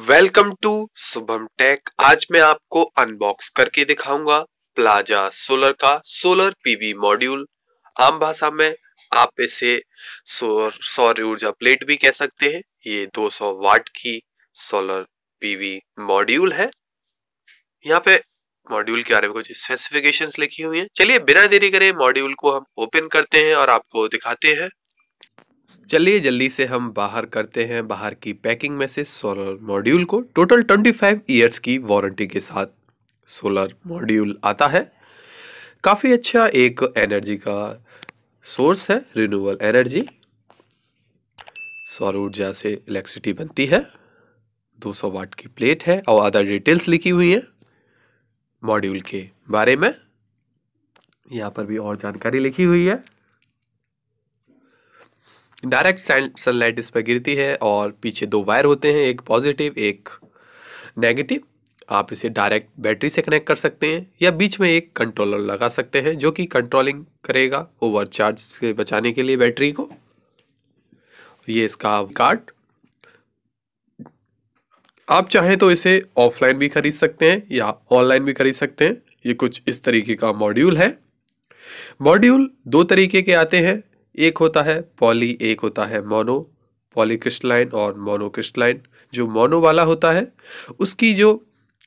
welcome to Shubham take आज मैं आपको अनबॉक्स करके दिखाऊंगा प्लाजा सोलर का सोलर पीवी मॉड्यूल आम भाषा में आप इसे सौर सौर ऊर्जा प्लेट भी कह सकते हैं ये 200 वाट की सोलर पीवी मॉड्यूल है यहाँ पे मॉड्यूल के बारे में कुछ स्पेसिफिकेशंस लिखी हुई है चलिए बिना देरी करे मॉड्यूल को हम ओपन करते हैं और आपको दिखाते हैं चलिए जल्दी से हम बाहर करते हैं बाहर की पैकिंग में से सोलर मॉड्यूल को टोटल 25 ईयर्स की वारंटी के साथ सोलर मॉड्यूल आता है काफ़ी अच्छा एक एनर्जी का सोर्स है रिन्यूअल एनर्जी सौर ऊर्जा से इलेक्ट्रिसिटी बनती है 200 वाट की प्लेट है और अदर डिटेल्स लिखी हुई हैं मॉड्यूल के बारे में यहाँ पर भी और जानकारी लिखी हुई है डायरेक्ट सनलाइट इस पर गिरती है और पीछे दो वायर होते हैं एक पॉजिटिव एक नेगेटिव आप इसे डायरेक्ट बैटरी से कनेक्ट कर सकते हैं या बीच में एक कंट्रोलर लगा सकते हैं जो कि कंट्रोलिंग करेगा ओवर चार्ज से बचाने के लिए बैटरी को ये इसका कार्ड आप चाहें तो इसे ऑफलाइन भी खरीद सकते हैं या ऑनलाइन भी खरीद सकते हैं ये कुछ इस तरीके का मॉड्यूल है मॉड्यूल दो तरीके के आते हैं एक होता है पॉली एक होता है मोनो पॉलीक्रिस्टलाइन और मोनोक्रिस्टलाइन जो मोनो वाला होता है उसकी जो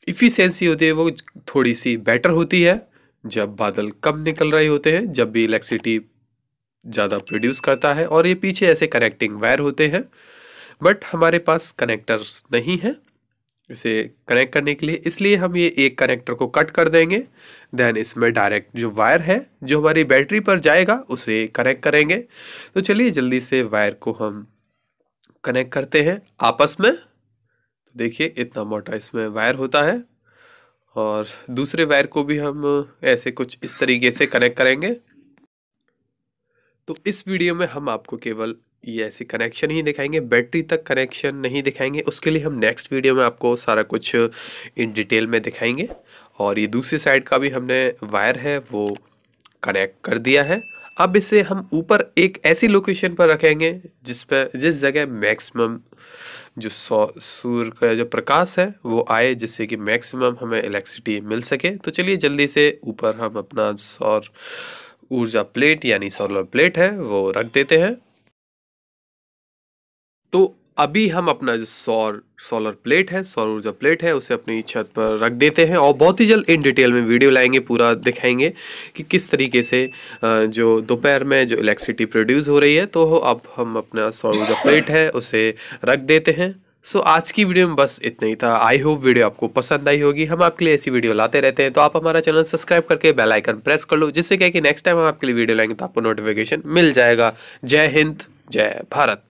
इफ़िशेंसी होती है वो थोड़ी सी बेटर होती है जब बादल कम निकल रहे होते हैं जब भी इलेक्ट्रिसिटी ज़्यादा प्रोड्यूस करता है और ये पीछे ऐसे कनेक्टिंग वायर होते हैं बट हमारे पास कनेक्टर्स नहीं हैं इसे कनेक्ट करने के लिए इसलिए हम ये एक कनेक्टर को कट कर देंगे देन इसमें डायरेक्ट जो वायर है जो हमारी बैटरी पर जाएगा उसे कनेक्ट करेंगे तो चलिए जल्दी से वायर को हम कनेक्ट करते हैं आपस में तो देखिए इतना मोटा इसमें वायर होता है और दूसरे वायर को भी हम ऐसे कुछ इस तरीके से कनेक्ट करेंगे तो इस वीडियो में हम आपको केवल ये ऐसे कनेक्शन ही दिखाएंगे बैटरी तक कनेक्शन नहीं दिखाएंगे उसके लिए हम नेक्स्ट वीडियो में आपको सारा कुछ इन डिटेल में दिखाएंगे और ये दूसरी साइड का भी हमने वायर है वो कनेक्ट कर दिया है अब इसे हम ऊपर एक ऐसी लोकेशन पर रखेंगे जिस पर जिस जगह मैक्सिमम जो सूर्य का जो प्रकाश है वो आए जिससे कि मैक्सिमम हमें इलेक्ट्रिसिटी मिल सके तो चलिए जल्दी से ऊपर हम अपना सौर ऊर्जा प्लेट यानी सोलर प्लेट है वो रख देते हैं तो अभी हम अपना जो सौर सोलर प्लेट है सौर ऊर्जा प्लेट है उसे अपनी छत पर रख देते हैं और बहुत ही जल्द इन डिटेल में वीडियो लाएंगे पूरा दिखाएंगे कि किस तरीके से जो दोपहर में जो इलेक्ट्रिसिटी प्रोड्यूस हो रही है तो अब हम अपना सौर ऊर्जा प्लेट है उसे रख देते हैं सो so, आज की वीडियो में बस इतना ही था आई होप वीडियो आपको पसंद आई होगी हम आपके लिए ऐसी वीडियो लाते रहते हैं तो आप हमारा चैनल सब्सक्राइब करके बेल आइकन प्रेस कर लो जिससे क्या कि नेक्स्ट टाइम हम आपके लिए वीडियो लाएंगे तो आपको नोटिफिकेशन मिल जाएगा जय हिंद जय भारत